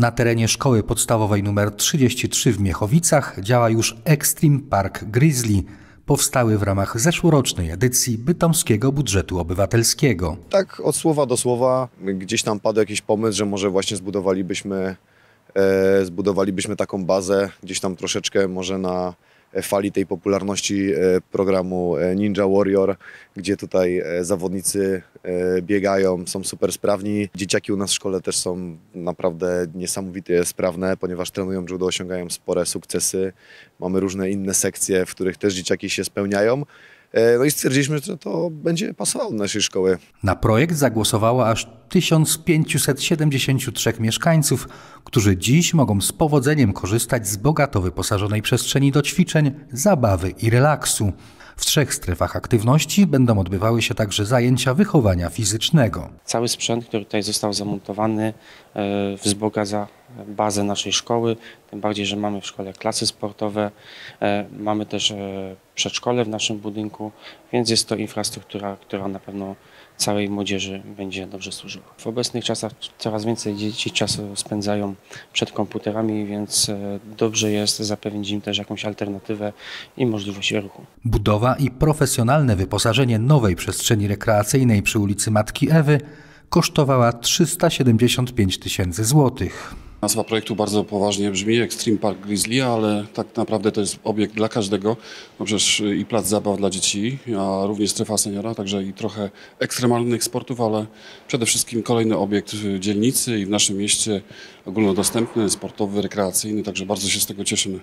Na terenie szkoły podstawowej nr 33 w Miechowicach działa już Extreme Park Grizzly. Powstały w ramach zeszłorocznej edycji bytomskiego budżetu obywatelskiego. Tak od słowa do słowa gdzieś tam padł jakiś pomysł, że może właśnie zbudowalibyśmy, e, zbudowalibyśmy taką bazę gdzieś tam troszeczkę może na E, fali tej popularności e, programu e, Ninja Warrior, gdzie tutaj zawodnicy biegają, są super sprawni. Dzieciaki u nas w szkole też są naprawdę niesamowite sprawne, ponieważ trenują judo, osiągają spore sukcesy. Mamy różne inne sekcje, w których też dzieciaki się spełniają. No i stwierdziliśmy, że to będzie pasowało do naszej szkoły. Na projekt zagłosowało aż 1573 mieszkańców, którzy dziś mogą z powodzeniem korzystać z bogato wyposażonej przestrzeni do ćwiczeń, zabawy i relaksu. W trzech strefach aktywności będą odbywały się także zajęcia wychowania fizycznego. Cały sprzęt, który tutaj został zamontowany, e, wzbogaca bazę naszej szkoły, tym bardziej, że mamy w szkole klasy sportowe, e, mamy też e, przedszkole w naszym budynku, więc jest to infrastruktura, która na pewno całej młodzieży będzie dobrze służyło. W obecnych czasach coraz więcej dzieci czasu spędzają przed komputerami, więc e, dobrze jest zapewnić im też jakąś alternatywę i możliwość ruchu. Budowa i profesjonalne wyposażenie nowej przestrzeni rekreacyjnej przy ulicy Matki Ewy kosztowała 375 tysięcy złotych. Nazwa projektu bardzo poważnie brzmi Extreme Park Grizzly, ale tak naprawdę to jest obiekt dla każdego. No przecież y, i plac zabaw dla dzieci, a również strefa seniora, także i trochę ekstremalnych sportów, ale przede wszystkim kolejny obiekt w dzielnicy i w naszym mieście ogólnodostępny, sportowy, rekreacyjny, także bardzo się z tego cieszymy.